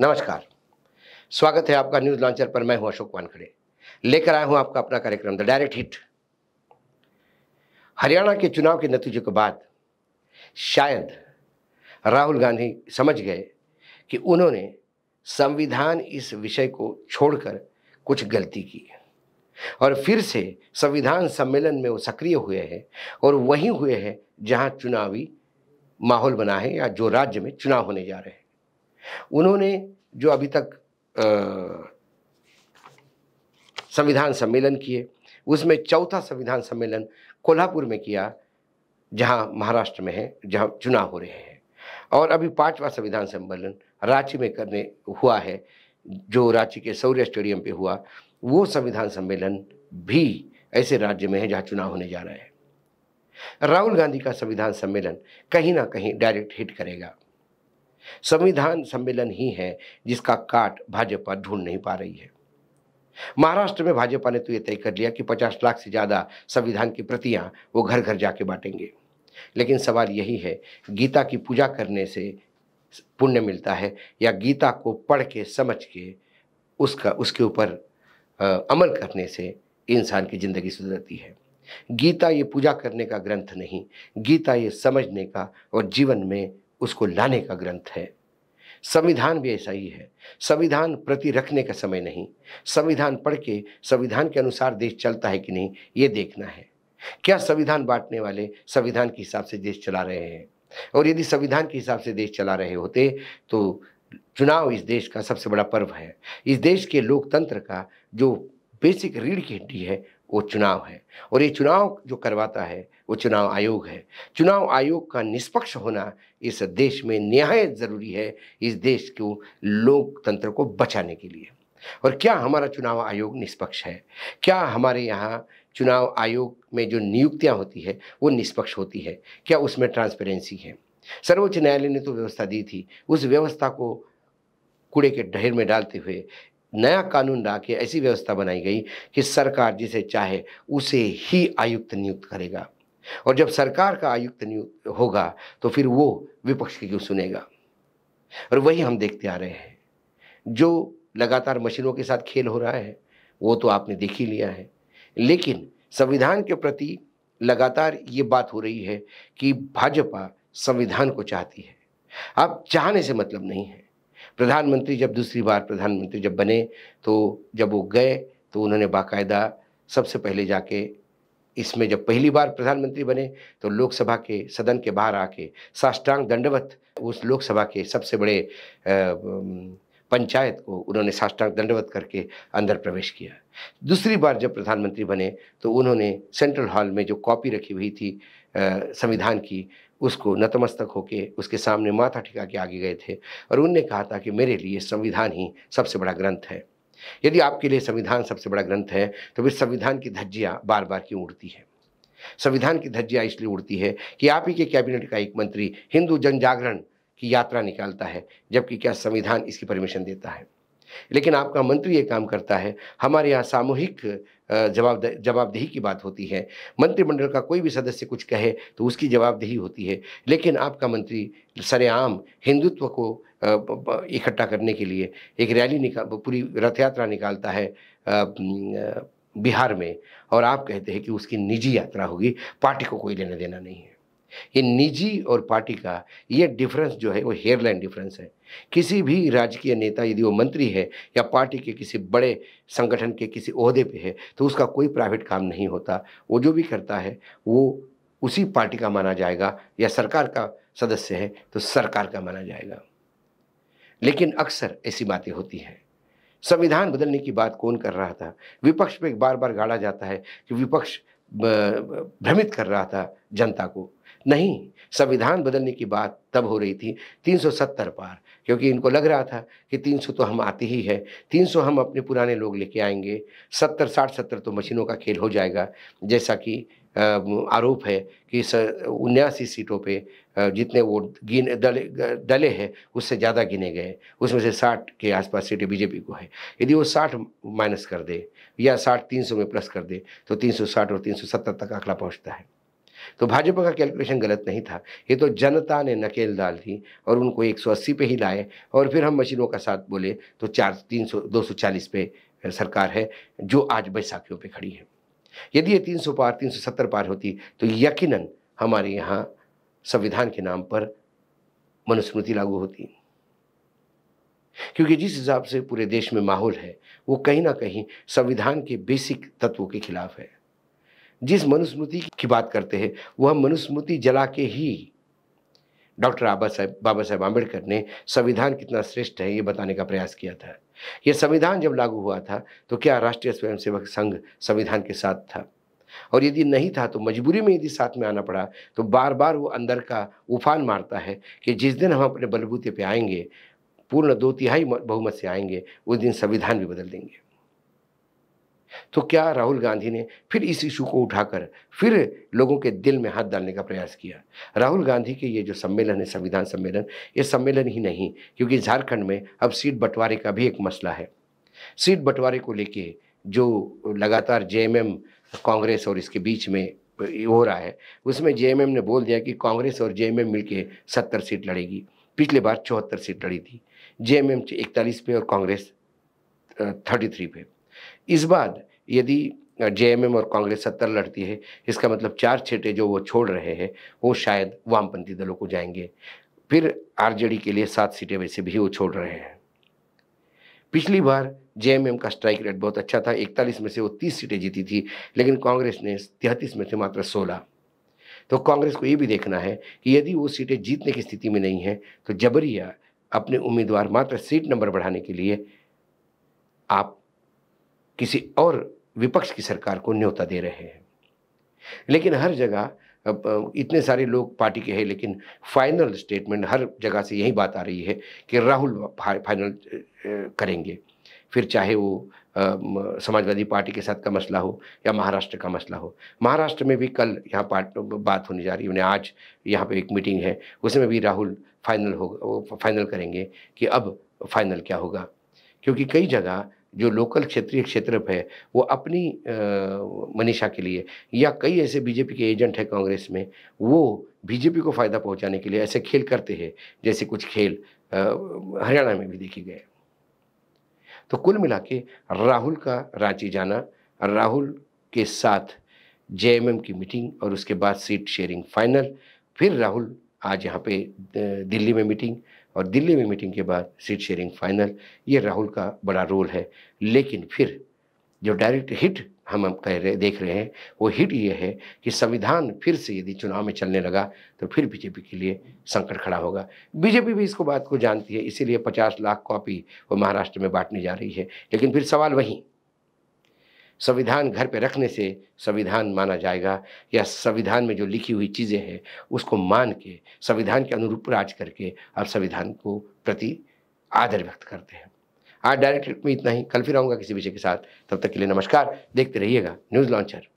नमस्कार स्वागत है आपका न्यूज लॉन्चर पर मैं हूं अशोक वानखड़े लेकर आया हूं आपका अपना कार्यक्रम द डायरेक्ट हिट हरियाणा के चुनाव के नतीजे के बाद शायद राहुल गांधी समझ गए कि उन्होंने संविधान इस विषय को छोड़कर कुछ गलती की और फिर से संविधान सम्मेलन में वो सक्रिय हुए हैं और वहीं हुए हैं जहां चुनावी माहौल बना है या जो राज्य में चुनाव होने जा रहे हैं उन्होंने जो अभी तक संविधान सम्मेलन किए उसमें चौथा संविधान सम्मेलन कोल्हापुर में किया जहां महाराष्ट्र में है जहां चुनाव हो रहे हैं और अभी पांचवा संविधान सम्मेलन रांची में करने हुआ है जो रांची के सौर्य स्टेडियम पे हुआ वो संविधान सम्मेलन भी ऐसे राज्य में है जहाँ चुनाव होने जा रहा है राहुल गांधी का संविधान सम्मेलन कहीं ना कहीं डायरेक्ट हिट करेगा संविधान सम्मेलन ही है जिसका काट भाजपा ढूंढ नहीं पा रही है महाराष्ट्र में भाजपा ने तो ये तय कर लिया कि 50 लाख से ज़्यादा संविधान की प्रतियां वो घर घर जाके बांटेंगे लेकिन सवाल यही है गीता की पूजा करने से पुण्य मिलता है या गीता को पढ़ के समझ के उसका उसके ऊपर अमल करने से इंसान की ज़िंदगी सुधरती है गीता ये पूजा करने का ग्रंथ नहीं गीता ये समझने का और जीवन में उसको लाने का ग्रंथ है संविधान भी ऐसा ही है संविधान प्रति रखने का समय नहीं संविधान पढ़ के संविधान के अनुसार देश चलता है कि नहीं ये देखना है क्या संविधान बांटने वाले संविधान के हिसाब से देश चला रहे हैं और यदि संविधान के हिसाब से देश चला रहे होते तो चुनाव इस देश का सबसे बड़ा पर्व है इस देश के लोकतंत्र का जो बेसिक रीढ़ की हड्डी है वो चुनाव है और ये चुनाव जो करवाता है वो चुनाव आयोग है चुनाव आयोग का निष्पक्ष होना इस देश में नहायत ज़रूरी है इस देश को लोकतंत्र को बचाने के लिए और क्या हमारा चुनाव आयोग निष्पक्ष है क्या हमारे यहाँ चुनाव आयोग में जो नियुक्तियाँ होती है वो निष्पक्ष होती है क्या उसमें ट्रांसपेरेंसी है सर्वोच्च न्यायालय ने तो व्यवस्था दी थी उस व्यवस्था को कूड़े के ढेर में डालते हुए नया कानून ला के ऐसी व्यवस्था बनाई गई कि सरकार जिसे चाहे उसे ही आयुक्त नियुक्त करेगा और जब सरकार का आयुक्त नियुक्त होगा तो फिर वो विपक्ष की क्यों सुनेगा और वही हम देखते आ रहे हैं जो लगातार मशीनों के साथ खेल हो रहा है वो तो आपने देख ही लिया है लेकिन संविधान के प्रति लगातार ये बात हो रही है कि भाजपा संविधान को चाहती है आप चाहने से मतलब नहीं है प्रधानमंत्री जब दूसरी बार प्रधानमंत्री जब बने तो जब वो गए तो उन्होंने बाकायदा सबसे पहले जाके इसमें जब पहली बार प्रधानमंत्री बने तो लोकसभा के सदन के बाहर आके साष्टांग दंडवत उस लोकसभा के सबसे बड़े आ, पंचायत को उन्होंने साष्टांग दंडवत करके अंदर प्रवेश किया दूसरी बार जब प्रधानमंत्री बने तो उन्होंने सेंट्रल हॉल में जो कॉपी रखी हुई थी संविधान की उसको नतमस्तक होके उसके सामने माथा टिका के आगे गए थे और उनने कहा था कि मेरे लिए संविधान ही सबसे बड़ा ग्रंथ है यदि आपके लिए संविधान सबसे बड़ा ग्रंथ है तो फिर संविधान की धज्जियाँ बार बार क्यों उड़ती है संविधान की धज्जियाँ इसलिए उड़ती है कि आप ही के कैबिनेट का एक मंत्री हिंदू जन जागरण की यात्रा निकालता है जबकि क्या संविधान इसकी परमिशन देता है लेकिन आपका मंत्री ये काम करता है हमारे यहाँ सामूहिक जवाब जवाबदेही की बात होती है मंत्रिमंडल का कोई भी सदस्य कुछ कहे तो उसकी जवाबदेही होती है लेकिन आपका मंत्री सरेआम हिंदुत्व को इकट्ठा करने के लिए एक रैली निकाल पूरी रथ यात्रा निकालता है बिहार में और आप कहते हैं कि उसकी निजी यात्रा होगी पार्टी को कोई लेना देना नहीं है ये निजी और पार्टी का ये डिफरेंस जो है वो हेयरलाइन डिफरेंस है किसी भी राजकीय नेता यदि वो मंत्री है या पार्टी के किसी बड़े संगठन के किसी अहदे पे है तो उसका कोई प्राइवेट काम नहीं होता वो जो भी करता है वो उसी पार्टी का माना जाएगा या सरकार का सदस्य है तो सरकार का माना जाएगा लेकिन अक्सर ऐसी बातें होती हैं संविधान बदलने की बात कौन कर रहा था विपक्ष पे बार बार गाड़ा जाता है कि विपक्ष भ्रमित कर रहा था जनता को नहीं संविधान बदलने की बात तब हो रही थी 370 पार क्योंकि इनको लग रहा था कि 300 तो हम आते ही है 300 हम अपने पुराने लोग लेके आएंगे 70 60 सत्तर तो मशीनों का खेल हो जाएगा जैसा कि आरोप है कि उन्यासी सीटों पे जितने वोट गिन डले डले हैं उससे ज़्यादा गिने गए उसमें से साठ के आसपास सीटें बीजेपी को है यदि वो साठ माइनस कर दे या साठ तीन सौ में प्लस कर दे तो तीन सौ साठ और तीन सौ सत्तर तक आंकड़ा पहुंचता है तो भाजपा का कैलकुलेशन गलत नहीं था ये तो जनता ने नकेल डाल दी और उनको 180 पे ही लाए और फिर हम मशीनों का साथ बोले तो चार तीन सौ दो सौ चालीस पे सरकार है जो आज बैसाखियों पर खड़ी है यदि ये तीन सौ पार तीन सौ सत्तर पार होती तो यकीन हमारे यहाँ संविधान के नाम पर मनुस्मृति लागू होती क्योंकि जिस हिसाब से पूरे देश में माहौल है वो कहीं ना कहीं संविधान के बेसिक तत्वों के खिलाफ है जिस मनुस्मृति की बात करते हैं वह मनुस्मृति जला के ही डॉक्टर आबा साहब बाबा साहेब आम्बेडकर ने संविधान कितना श्रेष्ठ है ये बताने का प्रयास किया था यह संविधान जब लागू हुआ था तो क्या राष्ट्रीय स्वयंसेवक संघ संविधान के साथ था और यदि नहीं था तो मजबूरी में यदि साथ में आना पड़ा तो बार बार वो अंदर का उफान मारता है कि जिस दिन हम अपने बलबूते पे आएंगे पूर्ण दो तिहाई बहुमत से आएंगे उस दिन संविधान भी बदल देंगे तो क्या राहुल गांधी ने फिर इस इशू को उठाकर फिर लोगों के दिल में हाथ डालने का प्रयास किया राहुल गांधी के ये जो सम्मेलन है संविधान सम्मेलन ये सम्मेलन ही नहीं क्योंकि झारखंड में अब सीट बंटवारे का भी एक मसला है सीट बंटवारे को लेके जो लगातार जेएमएम कांग्रेस और इसके बीच में हो रहा है उसमें जेएमएम ने बोल दिया कि कांग्रेस और जेएमएम मिलके सत्तर सीट लड़ेगी पिछले बार चौहत्तर सीट लड़ी थी जेएमएम इकतालीस पे और कांग्रेस थर्टी थ्री पे इस बार यदि जेएमएम और कांग्रेस सत्तर लड़ती है इसका मतलब चार छेटे जो वो छोड़ रहे हैं वो शायद वामपंथी दलों को जाएंगे फिर आरजेडी के लिए सात सीटें वैसे भी वो छोड़ रहे हैं पिछली बार जेएमएम का स्ट्राइक रेट बहुत अच्छा था इकतालीस में से वो तीस सीटें जीती थी लेकिन कांग्रेस ने तिहत्तीस में से मात्र सोलह तो कांग्रेस को ये भी देखना है कि यदि वो सीटें जीतने की स्थिति में नहीं है तो जबरिया अपने उम्मीदवार मात्र सीट नंबर बढ़ाने के लिए आप किसी और विपक्ष की सरकार को न्योता दे रहे हैं लेकिन हर जगह इतने सारे लोग पार्टी के हैं लेकिन फाइनल स्टेटमेंट हर जगह से यही बात आ रही है कि राहुल फाइनल करेंगे फिर चाहे वो समाजवादी पार्टी के साथ का मसला हो या महाराष्ट्र का मसला हो महाराष्ट्र में भी कल यहाँ पार्ट बात होने जा रही है उन्हें आज यहाँ पे एक मीटिंग है उसमें भी राहुल फाइनल होगा फाइनल करेंगे कि अब फाइनल क्या होगा क्योंकि कई जगह जो लोकल क्षेत्रीय क्षेत्र है वो अपनी मनीषा के लिए या कई ऐसे बीजेपी के एजेंट हैं कांग्रेस में वो बीजेपी को फ़ायदा पहुंचाने के लिए ऐसे खेल करते हैं जैसे कुछ खेल हरियाणा में भी देखे गए तो कुल मिला के राहुल का रांची जाना राहुल के साथ जे की मीटिंग और उसके बाद सीट शेयरिंग फाइनल फिर राहुल आज यहाँ पे दिल्ली में मीटिंग और दिल्ली में मीटिंग के बाद सीट शेयरिंग फाइनल ये राहुल का बड़ा रोल है लेकिन फिर जो डायरेक्ट हिट हम हम कह रहे देख रहे हैं वो हिट ये है कि संविधान फिर से यदि चुनाव में चलने लगा तो फिर बीजेपी के लिए संकट खड़ा होगा बीजेपी भी इसको बात को जानती है इसीलिए पचास लाख कॉपी वो महाराष्ट्र में बांटने जा रही है लेकिन फिर सवाल वहीं संविधान घर पे रखने से संविधान माना जाएगा या संविधान में जो लिखी हुई चीज़ें हैं उसको मान के संविधान के अनुरूप राज करके आप संविधान को प्रति आदर व्यक्त करते हैं आज डायरेक्ट में इतना ही कल फिर आऊँगा किसी विषय के साथ तब तक के लिए नमस्कार देखते रहिएगा न्यूज़ लॉन्चर